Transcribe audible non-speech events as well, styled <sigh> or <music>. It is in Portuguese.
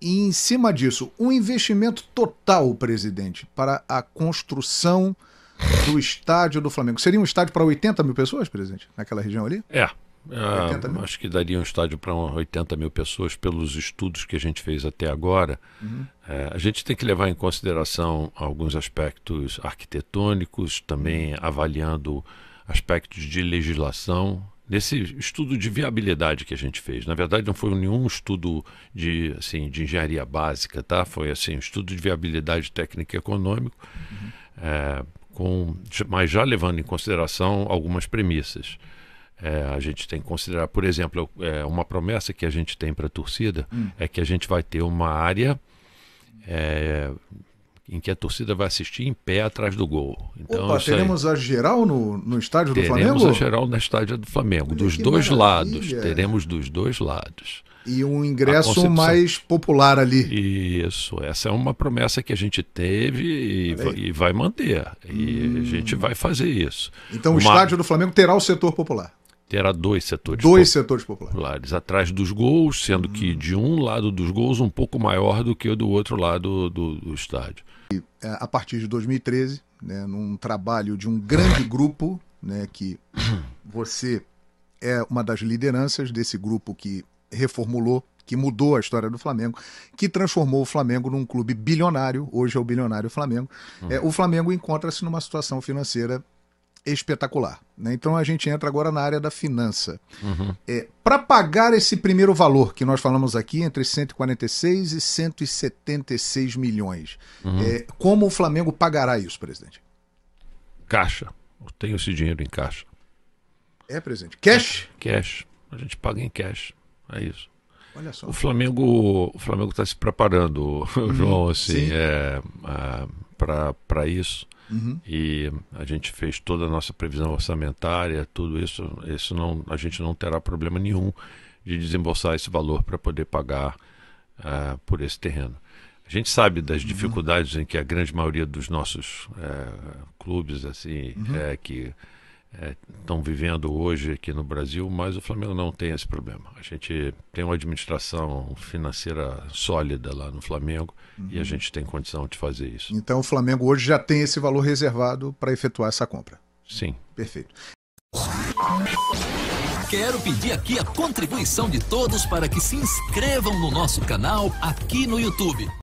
E em cima disso, um investimento total, presidente, para a construção do estádio do Flamengo. Seria um estádio para 80 mil pessoas, presidente, naquela região ali? É. Ah, acho que daria um estádio para 80 mil pessoas pelos estudos que a gente fez até agora. Uhum. É, a gente tem que levar em consideração alguns aspectos arquitetônicos, também uhum. avaliando aspectos de legislação nesse estudo de viabilidade que a gente fez. Na verdade, não foi nenhum estudo de, assim, de engenharia básica, tá? Foi assim, um estudo de viabilidade técnica e econômico, uhum. é, com, mas já levando em consideração algumas premissas. É, a gente tem que considerar, por exemplo, é, uma promessa que a gente tem para a torcida hum. é que a gente vai ter uma área é, em que a torcida vai assistir em pé atrás do gol. Então, Opa, teremos aí... a geral no, no estádio teremos do Flamengo? Teremos a geral no estádio do Flamengo, dos dois maravilha. lados. Teremos dos dois lados. E um ingresso mais popular ali. Isso, essa é uma promessa que a gente teve e, vai, e vai manter. E hum. a gente vai fazer isso. Então uma... o estádio do Flamengo terá o setor popular era dois setores. Dois setores populares. Atrás dos gols, sendo hum. que de um lado dos gols um pouco maior do que o do outro lado do, do estádio. E, é, a partir de 2013, né, num trabalho de um grande <coughs> grupo, né, que você é uma das lideranças desse grupo que reformulou, que mudou a história do Flamengo, que transformou o Flamengo num clube bilionário, hoje é o bilionário Flamengo. Hum. É, o Flamengo encontra-se numa situação financeira espetacular. Né? Então a gente entra agora na área da finança. Uhum. É, Para pagar esse primeiro valor que nós falamos aqui, entre 146 e 176 milhões, uhum. é, como o Flamengo pagará isso, presidente? Caixa. Eu tenho esse dinheiro em caixa. É, presidente. Cash? Cash. A gente paga em cash. É isso. Olha só. O Flamengo, o Flamengo está se preparando, <laughs> uhum. João, assim, é, é para isso. Uhum. E a gente fez toda a nossa previsão orçamentária, tudo isso. Isso não, a gente não terá problema nenhum de desembolsar esse valor para poder pagar uh, por esse terreno. A gente sabe das uhum. dificuldades em que a grande maioria dos nossos uh, clubes, assim, uhum. é que estão é, vivendo hoje aqui no Brasil, mas o Flamengo não tem esse problema. A gente tem uma administração financeira sólida lá no Flamengo uhum. e a uhum. gente tem condição de fazer isso. Então o Flamengo hoje já tem esse valor reservado para efetuar essa compra. Sim. Perfeito. Quero pedir aqui a contribuição de todos para que se inscrevam no nosso canal aqui no YouTube